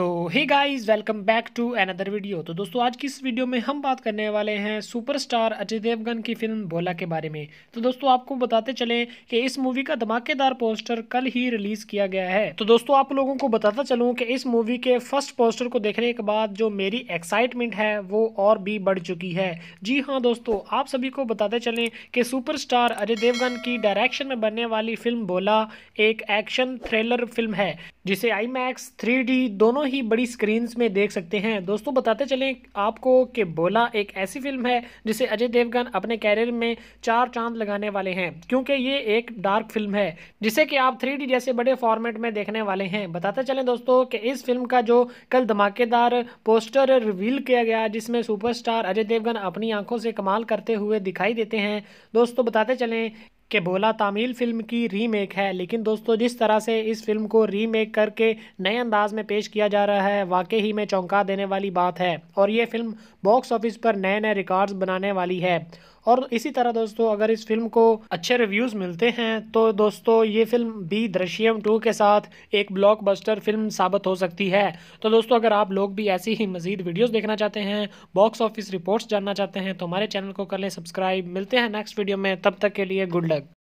तो hey guys welcome back to another video तो दोस्तों आज की इस वीडियो में हम बात करने वाले हैं सुपरस्टार अजय देवगन की फिल्म भोला के बारे में तो दोस्तों आपको बताते चलें कि इस मूवी का धमाकेदार पोस्टर कल ही रिलीज किया गया है तो दोस्तों आप लोगों को बताता चलूं कि इस मूवी के फर्स्ट पोस्टर को देखने के बाद जो मेरी एक्साइटमेंट है वो और भी बढ़ चुकी है जी हाँ दोस्तों आप सभी को बताते चलें कि सुपर अजय देवगन की डायरेक्शन में बनने वाली फिल्म भोला एक एक्शन थ्रिलर फिल्म है जिसे आई मैक्स थ्री दोनों ही बड़ी स्क्रीन्स में देख सकते हैं दोस्तों बताते चलें आपको कि बोला एक ऐसी फिल्म है जिसे अजय देवगन अपने कैरियर में चार चांद लगाने वाले हैं क्योंकि ये एक डार्क फिल्म है जिसे कि आप थ्री जैसे बड़े फॉर्मेट में देखने वाले हैं बताते चलें दोस्तों कि इस फिल्म का जो कल धमाकेदार पोस्टर रिवील किया गया जिसमें सुपरस्टार अजय देवगन अपनी आंखों से कमाल करते हुए दिखाई देते हैं दोस्तों बताते चलें कि बोला तामिल फिल्म की रीमेक है लेकिन दोस्तों जिस तरह से इस फिल्म को रीमेक करके नए अंदाज में पेश किया जा रहा है वाकई ही में चौंका देने वाली बात है और ये फिल्म बॉक्स ऑफिस पर नए नए रिकॉर्ड्स बनाने वाली है और इसी तरह दोस्तों अगर इस फिल्म को अच्छे रिव्यूज़ मिलते हैं तो दोस्तों ये फिल्म भी दृश्यम टू के साथ एक ब्लॉकबस्टर फिल्म साबित हो सकती है तो दोस्तों अगर आप लोग भी ऐसी ही मजीद वीडियोज़ देखना चाहते हैं बॉक्स ऑफिस रिपोर्ट्स जानना चाहते हैं तो हमारे चैनल को कर लें सब्सक्राइब मिलते हैं नेक्स्ट वीडियो में तब तक के लिए गुड लक